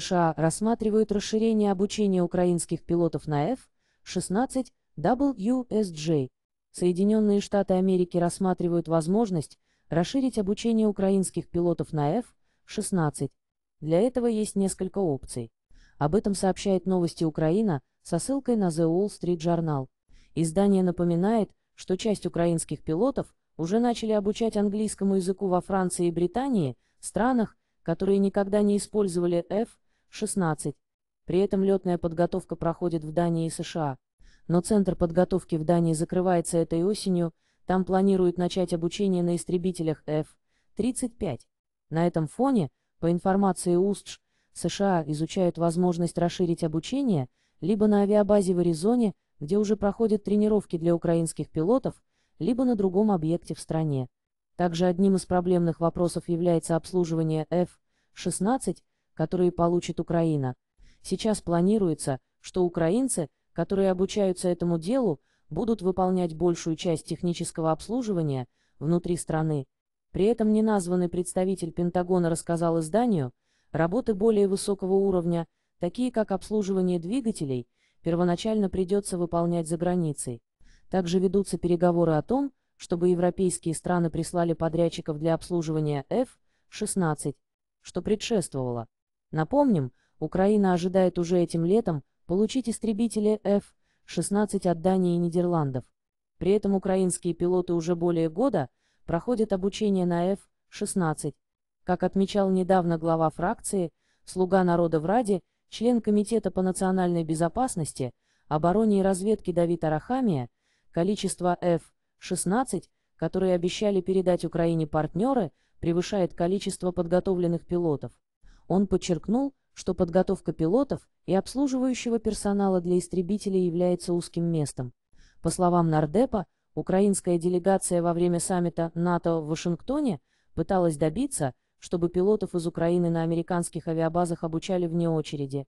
США рассматривают расширение обучения украинских пилотов на F-16 WSJ. Соединенные Штаты Америки рассматривают возможность расширить обучение украинских пилотов на F-16. Для этого есть несколько опций. Об этом сообщает новости Украина со ссылкой на The Wall Street Journal. Издание напоминает, что часть украинских пилотов уже начали обучать английскому языку во Франции и Британии, странах, которые никогда не использовали F-16. 16. При этом летная подготовка проходит в Дании и США. Но центр подготовки в Дании закрывается этой осенью, там планируют начать обучение на истребителях F-35. На этом фоне, по информации УСТШ, США изучают возможность расширить обучение либо на авиабазе в Аризоне, где уже проходят тренировки для украинских пилотов, либо на другом объекте в стране. Также одним из проблемных вопросов является обслуживание F-16, которые получит Украина. Сейчас планируется, что украинцы, которые обучаются этому делу, будут выполнять большую часть технического обслуживания внутри страны. При этом неназванный представитель Пентагона рассказал изданию, работы более высокого уровня, такие как обслуживание двигателей, первоначально придется выполнять за границей. Также ведутся переговоры о том, чтобы европейские страны прислали подрядчиков для обслуживания F-16, что предшествовало. Напомним, Украина ожидает уже этим летом получить истребители F-16 от Дании и Нидерландов. При этом украинские пилоты уже более года проходят обучение на F-16. Как отмечал недавно глава фракции «Слуга народа» в Раде, член Комитета по национальной безопасности, обороне и разведке Давид Арахамия, количество F-16, которые обещали передать Украине партнеры, превышает количество подготовленных пилотов. Он подчеркнул, что подготовка пилотов и обслуживающего персонала для истребителей является узким местом. По словам Нардепа, украинская делегация во время саммита НАТО в Вашингтоне пыталась добиться, чтобы пилотов из Украины на американских авиабазах обучали вне очереди,